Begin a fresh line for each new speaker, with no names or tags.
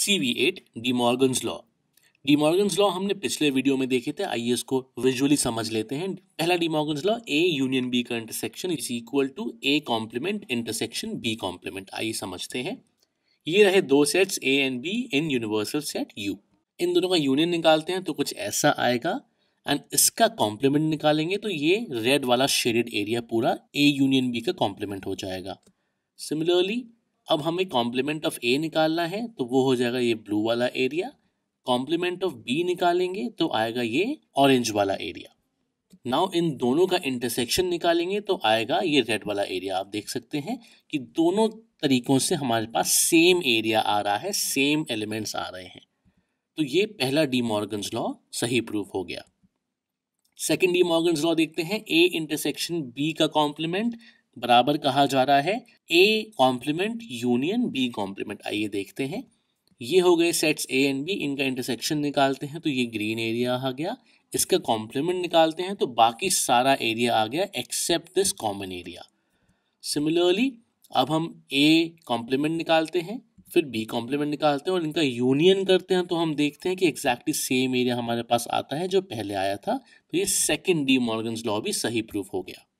C we at De law De law हमने पिछले video में देखे थे आइए इसको विजुअली समझ लेते हैं पहला De law A union B का intersection is equal to A complement intersection B complement आइए समझते हैं ये रहे दो sets A and B in universal set U इन दोनों का यूनियन निकालते हैं तो कुछ ऐसा आएगा एंड इसका कॉम्प्लीमेंट निकालेंगे तो ये रेड वाला शेडेड एरिया पूरा ए यूनियन बी का कॉम्प्लीमेंट हो जाएगा सिमिलरली अब हमें कॉम्प्लीमेंट ऑफ ए निकालना है तो वो हो जाएगा ये ब्लू वाला एरिया कॉम्प्लीमेंट ऑफ बी निकालेंगे तो आएगा ये ऑरेंज वाला एरिया नाउ इन दोनों का इंटरसेक्शन निकालेंगे तो आएगा ये रेड वाला एरिया आप देख सकते हैं कि दोनों तरीकों से हमारे पास सेम एरिया आ रहा है सेम एलिमेंट्स आ रहे हैं तो ये पहला डी मॉर्गन्स लॉ सही प्रूव हो गया सेकेंड डी मॉर्गन्स लॉ देखते हैं ए इंटरसेक्शन बी का कॉम्प्लीमेंट बराबर कहा जा रहा है A complement union B complement आइए देखते हैं ये हो गए सेट्स ए एंड बी इनका इंटरसेक्शन निकालते हैं तो ये ग्रीन एरिया आ गया इसका कॉम्प्लीमेंट निकालते हैं तो बाकी सारा एरिया आ गया except this common area similarly अब हम ए कॉम्प्लीमेंट निकालते हैं फिर बी कॉम्प्लीमेंट निकालते हैं और इनका यूनियन करते हैं तो हम देखते हैं कि एक्जैक्टली सेम एरिया हमारे पास आता है जो पहले आया था तो ये सेकेंड डी मॉर्गन्स लॉ भी सही प्रूफ हो गया